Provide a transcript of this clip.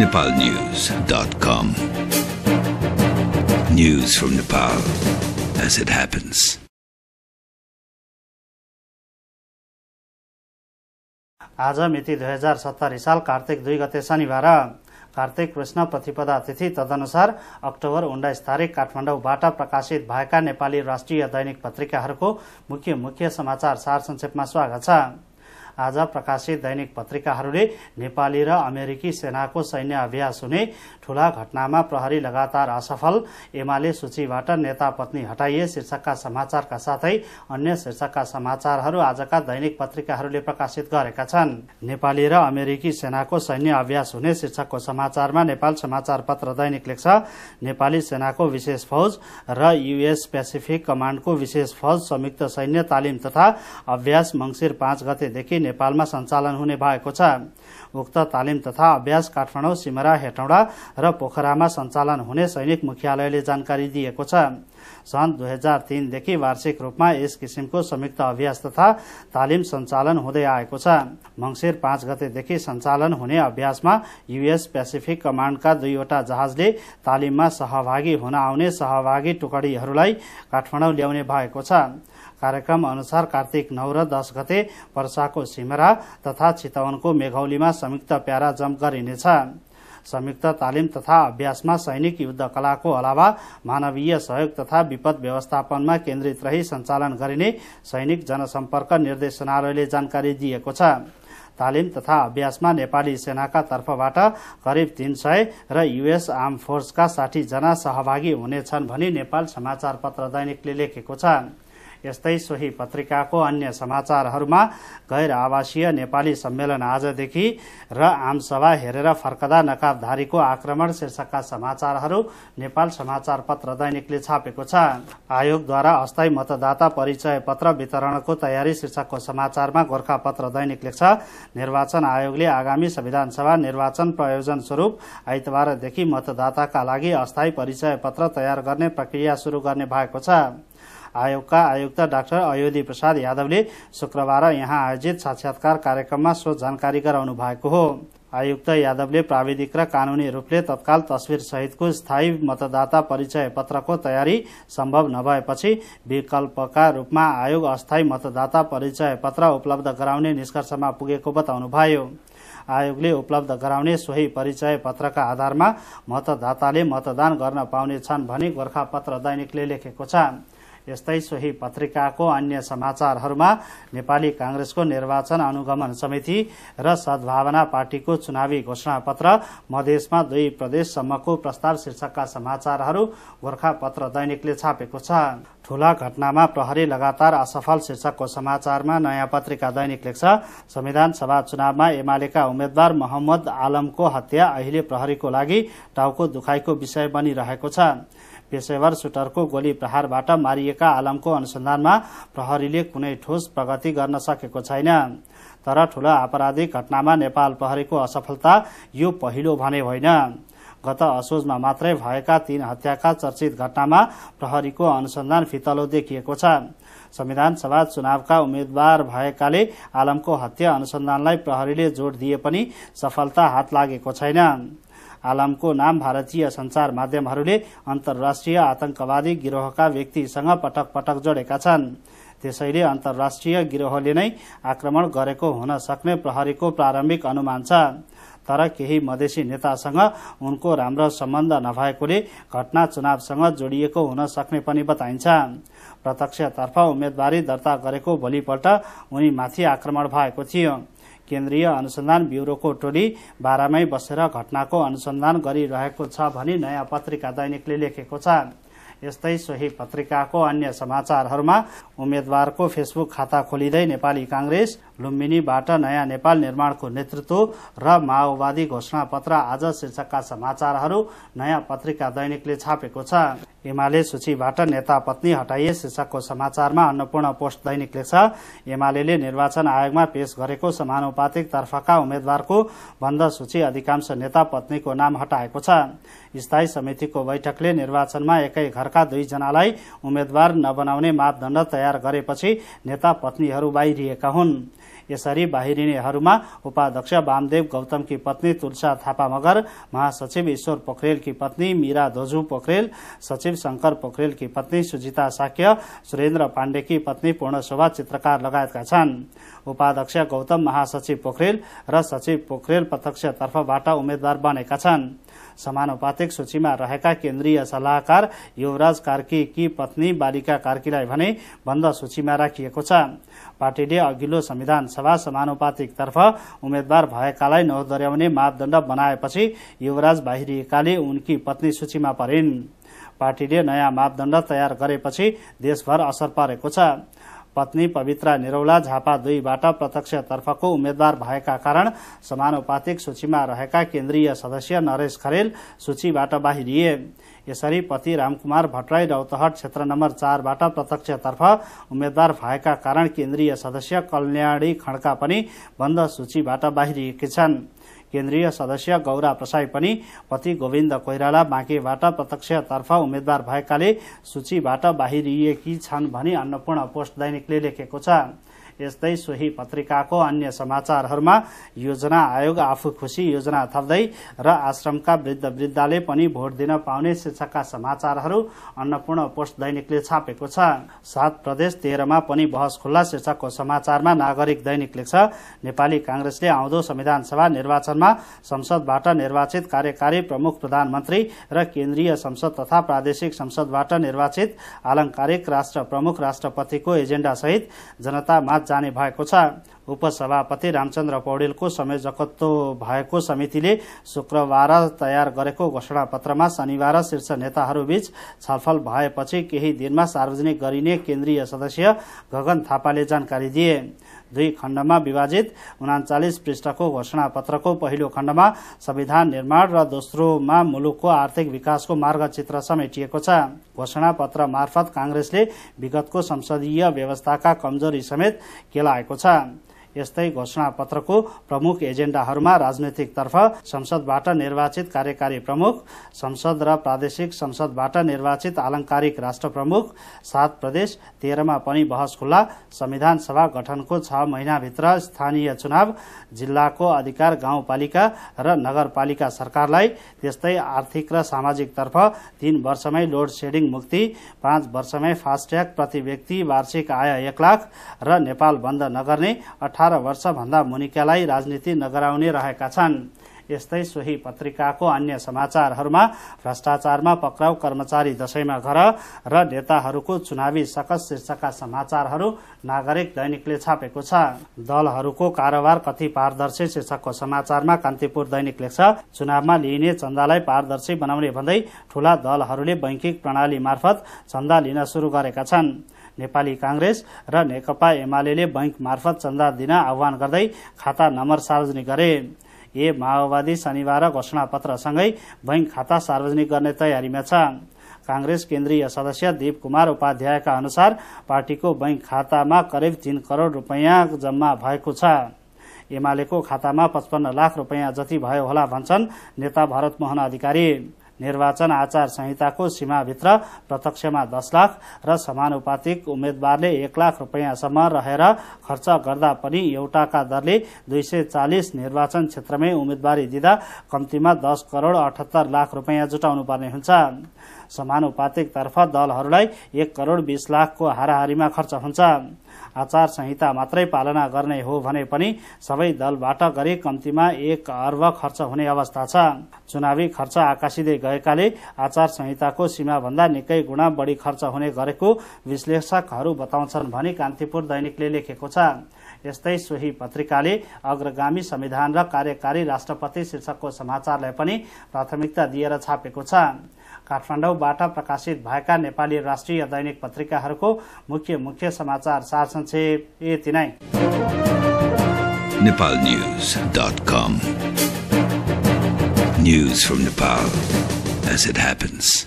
nepalnews.com. News from Nepal as it happens. आज मिति दुई हजार सत्तरी साल कार्तिक दुई गते शनिबार कार्तिक कृष्ण प्रतिपदा तिथि तदनुसार अक्टोबर उन्नाइस तारिक काठमाडौँबाट प्रकाशित भएका नेपाली राष्ट्रिय दैनिक पत्रिकाहरूको मुख्य मुख्य समाचार सार संक्षेपमा स्वागत छ आज प्रकाशित दैनिक पत्रिकाहरूले नेपाली र अमेरिकी सेनाको सैन्य अभ्यास हुने ठूला घटनामा प्रहरी लगातार असफल एमाले सूचीबाट नेता पत्नी हटाइए शीर्षकका समाचारका साथै अन्य शीर्षकका समाचारहरू आजका दैनिक पत्रिकाहरूले प्रकाशित गरेका छन् नेपाली र अमेरिकी सेनाको सैन्य अभ्यास हुने शीर्षकको समाचारमा नेपाल समाचार पत्र दैनिक लेख्छ नेपाली सेनाको विशेष फौज र युएस पेसिफिक कमाण्डको विशेष फौज संयुक्त सैन्य तालिम तथा अभ्यास मंगिर पाँच गतेदेखि नेपालमा सञ्चालन हुने भएको छ उक्त तालिम तथा अभ्यास काठमाडौँ सिमरा हेटौँडा र पोखरामा सञ्चालन हुने सैनिक मुख्यालयले जानकारी दिएको छ सन् दुई हजार तीनदेखि वार्षिक रूपमा यस किसिमको संयुक्त अभ्यास तथा तालिम सञ्चालन हुँदै आएको छ मङ्सिर पाँच गतेदेखि सञ्चालन हुने अभ्यासमा युएस पेसिफिक कमाण्डका दुईवटा जहाजले तालिममा सहभागी हुन आउने सहभागी टुकडीहरूलाई काठमाडौँ ल्याउने भएको छ कार्यक्रम अनुसार कार्तिक नौ र दश गते वर्षाको सिमरा तथा चितवनको मेघौलीमा संयुक्त प्यारा जम्प गरिनेछ संयुक्त तालिम तथा अभ्यासमा सैनिक युद्ध कलाको अलावा मानवीय सहयोग तथा विपद व्यवस्थापनमा केन्द्रित रही सञ्चालन गरिने सैनिक जनसम्पर्क निर्देशनालयले जानकारी दिएको छ तालिम तथा अभ्यासमा नेपाली सेनाका तर्फबाट करिब तीन सय र युएस आर्म फोर्सका साठीजना सहभागी हुनेछन् भनी नेपाल समाचार पत्र दैनिकले लेखेको छ यस्तै सोही पत्रिकाको अन्य समाचारहरूमा गैर आवासीय नेपाली सम्मेलन आजदेखि र आमसभा हेरेर फर्कदा नकाबधारीको आक्रमण शीर्षकका समाचारहरू नेपाल समाचार पत्र दैनिकले छापेको छ आयोगद्वारा अस्थायी मतदाता परिचय पत्र वितरणको तयारी शीर्षकको समाचारमा गोर्खा पत्र दैनिक लेख्छ निर्वाचन आयोगले आगामी संविधान सभा निर्वाचन प्रयोजन स्वरूप आइतबारदेखि मतदाताका लागि अस्थायी परिचय पत्र तयार गर्ने प्रक्रिया सुरु गर्ने भएको छ आयोगका आयुक्त डाक्टर अयोधी प्रसाद यादवले शुक्रबार यहाँ आयोजित साक्षात्कार कार्यक्रममा सो जानकारी गराउनु भएको हो आयुक्त यादवले प्राविधिक र कानूनी रूपले तत्काल तस्विर सहितको स्थायी मतदाता परिचय पत्रको तयारी सम्भव नभएपछि विकल्पका रूपमा आयोग अस्थायी मतदाता परिचय पत्र उपलब्ध गराउने निष्कर्षमा पुगेको बताउनुभयो आयोगले उपलब्ध गराउने सोही परिचय पत्रका आधारमा मतदाताले मतदान गर्न पाउनेछन् भनी गोर्खापत्र दैनिकले लेखेको छ यस्तै सोही पत्रिकाको अन्य समाचारहरूमा नेपाली कांग्रेसको निर्वाचन अनुगमन समिति र सद्भावना पार्टीको चुनावी घोषणा पत्र मधेसमा दुई प्रदेशसम्मको प्रस्ताव शीर्षकका समाचारहरू गोर्खापत्र दैनिकले छापेको छ ठूला घटनामा प्रहरी लगातार असफल शीर्षकको समाचारमा नयाँ पत्रिका दैनिक लेख्छ संविधान सभा चुनावमा एमालेका उम्मेद्वार मोहम्मद आलमको हत्या अहिले प्रहरीको लागि टाउको दुखाइको विषय बनिरहेको छ पेशेवर सुटरको गोली प्रहारबाट मारिएका आलमको अनुसन्धानमा प्रहरीले कुनै ठोस प्रगति गर्न सकेको छैन तर ठूलो आपराधिक घटनामा नेपाल प्रहरीको असफलता यो पहिलो भने होइन गत असोजमा मात्रै भएका तीन हत्याका चर्चित घटनामा प्रहरीको अनुसन्धान फितलो देखिएको छ संविधान सभा चुनावका उम्मेद्वार भएकाले आलमको हत्या अनुसन्धानलाई प्रहरीले जोड दिए पनि सफलता हात लागेको छैन आलामको नाम भारतीय संचार माध्यमहरूले अन्तर्राष्ट्रिय आतंकवादी गिरोहका व्यक्तिसँग पटक पटक जोडेका छन् त्यसैले अन्तर्राष्ट्रिय गिरोहले नै आक्रमण गरेको हुन सक्ने प्रहरीको प्रारम्भिक अनुमान छ तर केही मधेसी नेतासँग उनको राम्रो सम्बन्ध नभएकोले घटना चुनावसँग जोडिएको हुन सक्ने पनि बताइन्छ प्रत्यक्षतर्फ उम्मेद्वारी दर्ता गरेको भोलिपल्ट उनीमाथि आक्रमण भएको थियो केन्द्रीय अनुसन्धान ब्युरोको टोली भारामै बसेर घटनाको अनुसन्धान गरिरहेको छ भनी नयाँ पत्रिका दैनिकले लेखेको छ यस्तै सोही पत्रिकाको अन्य समाचारहरूमा उम्मेद्वारको फेसबुक खाता खोलिँदै नेपाली कांग्रेस। लुम्बिनीबाट नयाँ नेपाल निर्माणको नेतृत्व र माओवादी घोषणा पत्र आज शीर्षकका समाचारहरू नयाँ पत्रिका दैनिकले छापेको छ एमाले सूचीबाट नेता पत्नी हटाइए शीर्षकको समाचारमा अन्नपूर्ण पोस्ट दैनिक लेख्छ एमाले निर्वाचन आयोगमा पेश गरेको समानुपातिक तर्फका उम्मेद्वारको भन्द सूची अधिकांश नेता पत्नीको नाम हटाएको छ स्थायी समितिको बैठकले निर्वाचनमा एकै घरका दुईजनालाई उम्मेद्वार नबनाउने मापदण्ड तयार गरेपछि नेता पत्नीहरू बाहिरिएका हुन् यसरी बाहिरिनेहरूमा उपाध्यक्ष वामदेव गौतमकी पत्नी तुलसा थापा मगर महासचिव ईश्वर पोखरेलकी पत्नी मीरा दोजु पोखरेल सचिव शंकर पोखरेलकी पत्नी सुजिता साक्य सुरेन्द्र पाण्डेकी पत्नी पूर्ण शोभा चित्रकार लगायतका छन् उपाध्यक्ष गौतम महासचिव पोखरेल र सचिव पोखरेल प्रत्यक्षतर्फबाट उम्मेद्वार बनेका छन् समानुपातिक सूचीमा रहेका केन्द्रीय सल्लाहकार युवराज कार्की कि पत्नी बालिका कार्कीलाई भने बन्द सूचीमा राखिएको छ पार्टीले अघिल्लो संविधान सभा समानुपातिकतर्फ उम्मेद्वार भएकालाई नहोदर्याउने मापदण्ड बनाएपछि युवराज बाहिरिएकाले उनकी पत्नी सूचीमा परिन् पार्टीले नयाँ मापदण्ड तयार गरेपछि देशभर असर परेको छ पत्नी पवित्रा निरौला झापा दुईबाट प्रत्यक्षतर्फको उम्मेद्वार भएका कारण समानुपातिक सूचीमा रहेका केन्द्रीय सदस्य नरेश खरेल सूचीबाट बाहिरिए यसरी पति रामकुमार भट्टराई रौतहट क्षेत्र नम्बर चारबाट प्रत्यक्षतर्फ उम्मेद्वार भएका कारण केन्द्रीय सदस्य कल्याणी खड्का पनि बन्द सूचीबाट बाहिरिएकी छन् केन्द्रीय सदस्य गौरा प्रसाई पनि पति गोविन्द कोइराला बाँकेबाट प्रत्यक्षतर्फ उम्मेद्वार भएकाले सूचीबाट बाहिरिएकी छन् भनी अन्नपूर्ण पोस्ट दैनिकले लेखेको छ यस्तै सोही पत्रिकाको अन्य समाचारहरूमा योजना आयोग आफू खुसी योजना थप्दै र आश्रमका वृद्ध वृद्धाले पनि भोट दिन पाउने शीर्षकका समाचारहरू अन्नपूर्ण पोस्ट दैनिकले छापेको छ सात प्रदेश तेह्रमा पनि बहस खुल्ला शीर्षकको समाचारमा नागरिक दैनिक लेख्छ नेपाली काङ्ग्रेसले आउँदो संविधान सभा निर्वाचनमा संसदबाट निर्वाचित कार्यकारी प्रमुख प्रधानमन्त्री र केन्द्रीय संसद तथा प्रादेशिक संसदबाट निर्वाचित आलंकारिक राष्ट्र प्रमुख राष्ट्रपतिको एजेन्डासहित जनतामा जाने भएको छ उपसभापति रामचन्द्र पौडेलको समय जकत्तो भएको समितिले शुक्रबार तयार गरेको घोषणा पत्रमा शनिबार शीर्ष नेताहरूबीच छलफल भएपछि केही दिनमा सार्वजनिक गरिने केन्द्रीय सदस्य गगन थापाले जानकारी दिए दुई खण्डमा विभाजित उनाचालिस पृष्ठको घोषणा पत्रको पहिलो खण्डमा संविधान निर्माण र दोस्रोमा मुलुकको आर्थिक विकासको मार्गचित्र समेटिएको छ घोषणा पत्र मार्फत काङ्ग्रेसले विगतको संसदीय व्यवस्थाका कमजोरी समेत केलाएको छ यस्तै घोषणा पत्रको प्रमुख एजेण्डाहरूमा तर्फ संसदबाट निर्वाचित कार्यकारी प्रमुख संसद र प्रादेशिक संसदबाट निर्वाचित आलंकारिक राष्ट्र प्रमुख सात प्रदेश तेह्रमा पनि बहस खुल्ला संविधान सभा गठनको छ महिनाभित्र स्थानीय चुनाव जिल्लाको अधिकार गाउँपालिका र नगरपालिका सरकारलाई त्यस्तै आर्थिक र सामाजिक तर्फ तीन वर्षमै लोड सेडिङ मुक्ति पाँच वर्षमै फास्ट्याग प्रति व्यक्ति वार्षिक आय एक लाख र नेपाल बन्द नगर्ने अठार वर्षभन्दा मुनिकालाई राजनीति नगराउने रहेका छन् यस्तै सोही पत्रिकाको अन्य समाचारहरूमा भ्रष्टाचारमा पक्राउ कर्मचारी दशैंमा घर र नेताहरूको चुनावी सकस शीर्षकका समाचारहरू नागरिक दैनिकले छापेको छ दलहरूको कारोबार कति पारदर्शी शीर्षकको समाचारमा कान्तिपुर दैनिक लेख्छ चुनावमा लिइने चन्दालाई पारदर्शी बनाउने भन्दै ठूला दलहरूले बैंकिक प्रणाली मार्फत चन्दा लिन सुरु गरेका छन् नेपाली काङ्ग्रेस र नेकपा एमाले बैंक मार्फत चन्दा दिन आह्वान गर्दै खाता नम्बर सार्वजनिक गरे ए माओवादी शनिबार घोषणा घोषणापत्रसँगै बैंक खाता सार्वजनिक गर्ने तयारीमा छ कांग्रेस केन्द्रीय सदस्य दीप कुमार उपाध्यायका अनुसार पार्टीको बैंक खातामा करिब तीन करोड रुपियाँ जम्मा भएको छ एमालेको खातामा पचपन्न लाख रुपियाँ जति भयो होला भन्छन् नेता भरत मोहन अधिकारी निर्वाचन आचार संहिताको सीमाभित्र प्रत्यक्षमा दस लाख र समानुपातिक उम्मेद्वारले एक लाख रुपियाँसम्म रहेर खर्च गर्दा पनि एउटाका दरले दुई सय चालिस निर्वाचन क्षेत्रमै उम्मेद्वारी दिँदा कम्तीमा दस करोड़ अठहत्तर लाख रुपियाँ जुटाउनु पर्ने हुन्छ समानुपातिकतर्फ दलहरूलाई एक करोड़ बीस लाखको हाराहारीमा खर्च हुन्छ आचार संहिता मात्रै पालना गर्ने हो भने पनि सबै दलबाट गरी कम्तीमा एक अर्ब खर्च हुने अवस्था छ चुनावी खर्च आकाशिँदै गएकाले आचार संहिताको सीमाभन्दा निकै गुणा बढी खर्च हुने गरेको विश्लेषकहरू बताउँछन् भनी कान्तिपुर दैनिकले लेखेको छ यस्तै सोही पत्रिकाले अग्रगामी संविधान र कार्यकारी राष्ट्रपति शीर्षकको समाचारलाई पनि प्राथमिकता दिएर छापेको छ काठमाडौँबाट प्रकाशित भएका नेपाली राष्ट्रिय दैनिक पत्रिकाहरूको मुख्य मुख्य समाचार सार ए Yeti Nepal news from Nepal as it happens.